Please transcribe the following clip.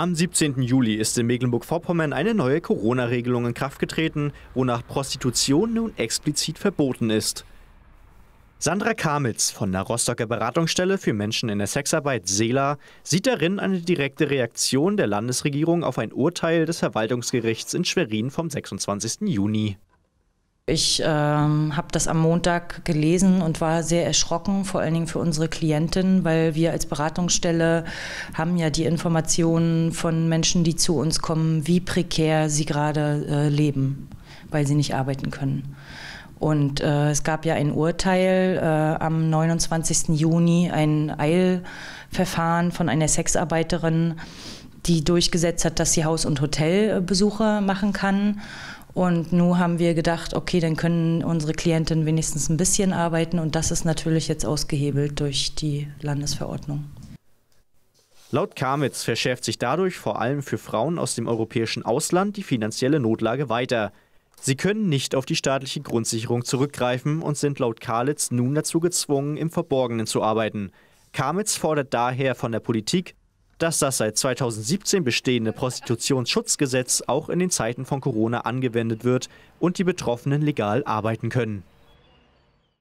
Am 17. Juli ist in Mecklenburg-Vorpommern eine neue Corona-Regelung in Kraft getreten, wonach Prostitution nun explizit verboten ist. Sandra Kamitz von der Rostocker Beratungsstelle für Menschen in der Sexarbeit SELA sieht darin eine direkte Reaktion der Landesregierung auf ein Urteil des Verwaltungsgerichts in Schwerin vom 26. Juni. Ich ähm, habe das am Montag gelesen und war sehr erschrocken, vor allen Dingen für unsere Klientin, weil wir als Beratungsstelle haben ja die Informationen von Menschen, die zu uns kommen, wie prekär sie gerade äh, leben, weil sie nicht arbeiten können. Und äh, es gab ja ein Urteil äh, am 29. Juni, ein Eilverfahren von einer Sexarbeiterin, die durchgesetzt hat, dass sie Haus- und Hotelbesuche machen kann. Und nun haben wir gedacht, okay, dann können unsere Klientinnen wenigstens ein bisschen arbeiten und das ist natürlich jetzt ausgehebelt durch die Landesverordnung. Laut Kamitz verschärft sich dadurch vor allem für Frauen aus dem europäischen Ausland die finanzielle Notlage weiter. Sie können nicht auf die staatliche Grundsicherung zurückgreifen und sind laut Kalitz nun dazu gezwungen, im Verborgenen zu arbeiten. Kamitz fordert daher von der Politik, dass das seit 2017 bestehende Prostitutionsschutzgesetz auch in den Zeiten von Corona angewendet wird und die Betroffenen legal arbeiten können.